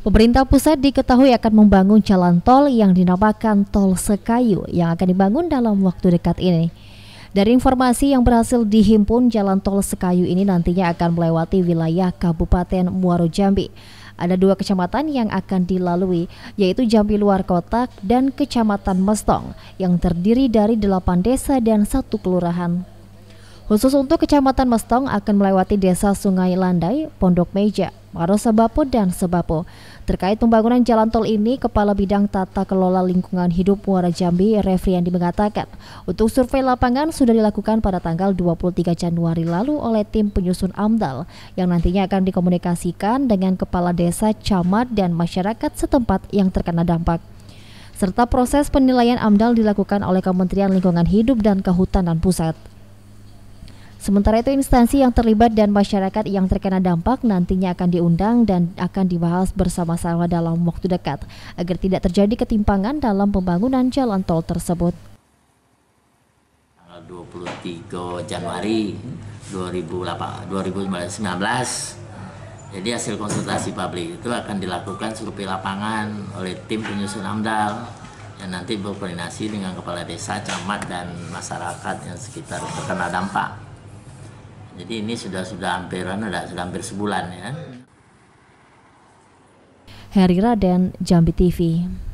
Pemerintah pusat diketahui akan membangun jalan tol yang dinamakan Tol Sekayu yang akan dibangun dalam waktu dekat ini. Dari informasi yang berhasil dihimpun, jalan tol Sekayu ini nantinya akan melewati wilayah Kabupaten Muaro Jambi. Ada dua kecamatan yang akan dilalui, yaitu Jambi Luar Kotak dan Kecamatan Mestong, yang terdiri dari delapan desa dan satu kelurahan. Khusus untuk Kecamatan Mestong akan melewati Desa Sungai Landai, Pondok Meja, Marosabapo dan Sebapo. Terkait pembangunan jalan tol ini, Kepala Bidang Tata Kelola Lingkungan Hidup Muara Jambi, Refriandi mengatakan, untuk survei lapangan sudah dilakukan pada tanggal 23 Januari lalu oleh tim penyusun AMDAL, yang nantinya akan dikomunikasikan dengan Kepala Desa, Camat, dan masyarakat setempat yang terkena dampak serta proses penilaian AMDAL dilakukan oleh Kementerian Lingkungan Hidup dan Kehutanan Pusat. Sementara itu instansi yang terlibat dan masyarakat yang terkena dampak nantinya akan diundang dan akan dibahas bersama-sama dalam waktu dekat agar tidak terjadi ketimpangan dalam pembangunan jalan tol tersebut. 23 Januari 2019 jadi hasil konsultasi publik itu akan dilakukan survei lapangan oleh tim penyusun AMDAL yang nanti berkoordinasi dengan kepala desa, camat, dan masyarakat yang sekitar terkena dampak. Jadi ini sudah sudah hampiran, sudah, sudah hampir sebulan ya. Heri Raden, Jambi TV.